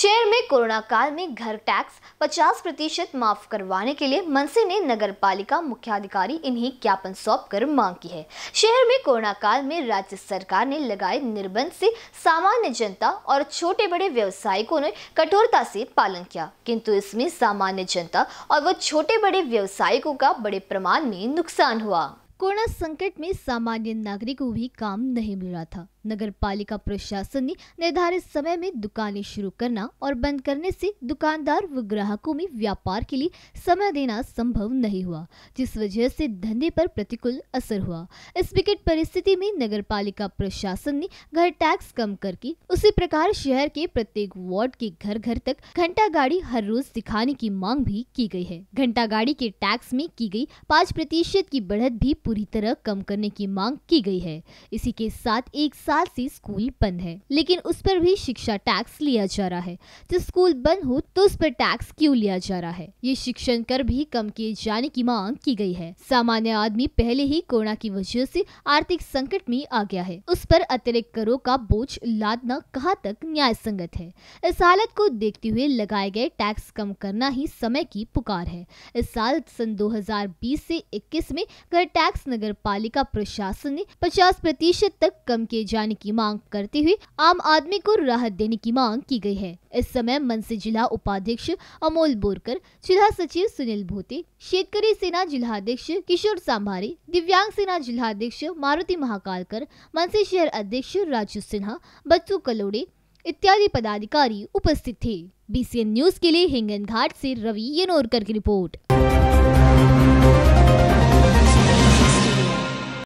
शहर में कोरोना काल में घर टैक्स 50 प्रतिशत माफ करवाने के लिए मनसे ने नगर पालिका मुख्याधिकारी इन्हें ज्ञापन सौंप कर मांग की है शहर में कोरोना काल में राज्य सरकार ने लगाए निर्बंध से सामान्य जनता और छोटे बड़े व्यवसायिकों ने कठोरता से पालन किया किंतु इसमें सामान्य जनता और वो छोटे बड़े व्यवसायिकों का बड़े प्रमाण में नुकसान हुआ कोरोना संकट में सामान्य नागरिक को भी काम नहीं मिल रहा था नगर पालिका प्रशासन ने निर्धारित समय में दुकानें शुरू करना और बंद करने से दुकानदार व ग्राहकों में व्यापार के लिए समय देना संभव नहीं हुआ जिस वजह से धंधे पर प्रतिकूल असर हुआ इस विकट परिस्थिति में नगर पालिका प्रशासन ने घर टैक्स कम करके उसी प्रकार शहर के प्रत्येक वार्ड के घर घर तक घंटा गाड़ी हर रोज दिखाने की मांग भी की गई है घंटा गाड़ी के टैक्स में की गई पाँच प्रतिशत की बढ़त भी पूरी तरह कम करने की मांग की गई है इसी के साथ एक साल से स्कूल बंद है लेकिन उस पर भी शिक्षा टैक्स लिया जा रहा है जब स्कूल बंद हो तो उस पर टैक्स क्यों लिया जा रहा है ये शिक्षण कर भी कम किए जाने की मांग की गई है सामान्य आदमी पहले ही कोरोना की वजह से आर्थिक संकट में आ गया है उस पर अतिरिक्त करों का बोझ लादना कहाँ तक न्याय संगत है इस हालत को देखते हुए लगाए गए टैक्स कम करना ही समय की पुकार है इस साल सन 2020 से 21 में घर टैक्स नगर पालिका प्रशासन ने 50 प्रतिशत तक कम किए जा जाने की मांग करते हुए आम आदमी को राहत देने की मांग की गई है इस समय मनसे जिला उपाध्यक्ष अमोल बोरकर जिला सचिव सुनील भोते शेतकरी सेना जिलाध्यक्ष किशोर सांभारी दिव्यांग सेना जिलाध्यक्ष मारुति महाकालकर मनसे शहर अध्यक्ष राजू सिन्हा बच्चू कलोड़े इत्यादि पदाधिकारी उपस्थित थे बी न्यूज के लिए हिंगन घाट ऐसी रवि येनोरकर की रिपोर्ट